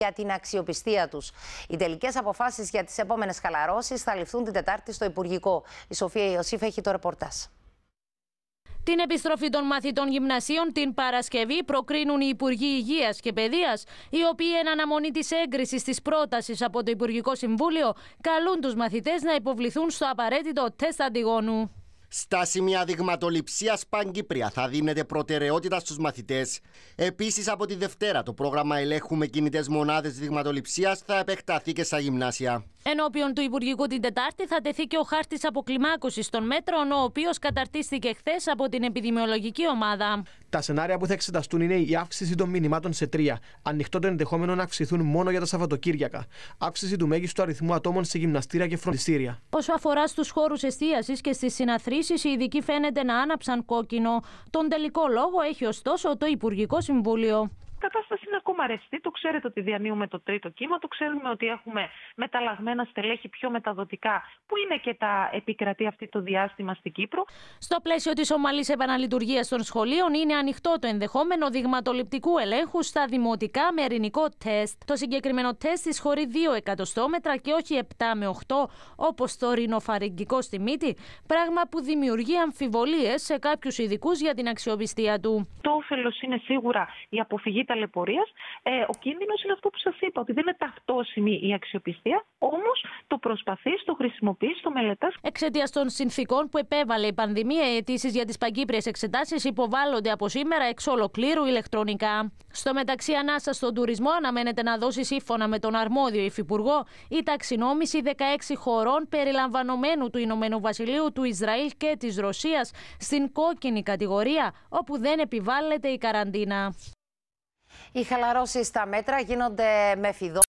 για την αξιοπιστία τους. Οι τελικές αποφάσεις για τις επόμενες χαλαρώσεις θα ληφθούν την Τετάρτη στο Υπουργικό. Η Σοφία Ιωσήφ έχει το ρεπορτάζ. Την επιστροφή των μαθητών γυμνασίων την Παρασκευή προκρίνουν οι Υπουργοί Υγείας και Παιδείας, οι οποίοι εν αναμονή της έγκρισης της πρότασης από το Υπουργικό Συμβούλιο καλούν τους μαθητές να υποβληθούν στο απαραίτητο τεστ αντιγόνου. Στα σημεία δειγματοληψίας Παγκύπρια θα δίνεται προτεραιότητα στους μαθητές. Επίσης, από τη Δευτέρα, το πρόγραμμα ελέγχου με κινητές μονάδες δειγματοληψίας θα επεκταθεί και στα γυμνάσια. Ενώπιον του Υπουργικού την Τετάρτη θα τεθεί και ο χάρτης αποκλιμάκωσης των μέτρων, ο οποίος καταρτίστηκε χθες από την επιδημιολογική ομάδα. Τα σενάρια που θα εξεταστούν είναι η αύξηση των μηνυμάτων σε τρία. Ανοιχτό το ενδεχόμενο να αυξηθούν μόνο για τα Σαββατοκύριακα. Αύξηση του μέγιστου αριθμού ατόμων σε γυμναστήρια και φροντιστήρια. Όσο αφορά στους χώρους εστίασης και στις συναθρήσεις, οι ειδικοί φαίνεται να άναψαν κόκκινο. Τον τελικό λόγο έχει ωστόσο το Υπουργικό Συμβούλιο αρεστεί, Το ξέρετε ότι διανύουμε το τρίτο κύμα. Το ξέρουμε ότι έχουμε μεταλλαγμένα στελέχη πιο μεταδοτικά, που είναι και τα επικρατεί αυτή το διάστημα στην Κύπρο. Στο πλαίσιο της ομαλής επαναλειτουργίας των σχολείων, είναι ανοιχτό το ενδεχόμενο δειγματοληπτικού ελέγχου στα δημοτικά με ειρηνικό τεστ. Το συγκεκριμένο τεστ εισχωρεί 2 εκατοστόμετρα και όχι 7 με 8, όπως το ρινοφαρυγγικό στη μύτη, πράγμα που δημιουργεί αμφιβολίες σε κάποιους ειδικούς για την αξιοπιστία του. Το όφελος είναι σίγουρα η αποφυγή ταλαιπωρίας, ε, ο κίνδυνος είναι αυτό που σας είπα, ότι δεν είναι ταυτόσιμη η αξιοπιστία, όμως το προσπαθείς, το χρησιμοποιείς, το μελετάς. Εξαιτίας των συνθήκων που επέβαλε η πανδημία, οι αιτήσεις για τις παγκύπριες εξετάσεις υποβάλλονται από σήμερα εξ ολοκλήρου ηλεκτρονικά. Στο μεταξύ, ανάσα στον τουρισμό αναμένεται να δώσει σύμφωνα με τον αρμόδιο υφυπουργό η ταξινόμηση 16 χωρών περιλαμβανομένου του Ηνωμένου Βασιλείου, του Ισραήλ και της Ρωσίας στην κόκκινη κατηγορία, όπου δεν επιβάλλεται η καραντίνα. Οι χαλαρώσεις στα μέτρα γίνονται με φιδό.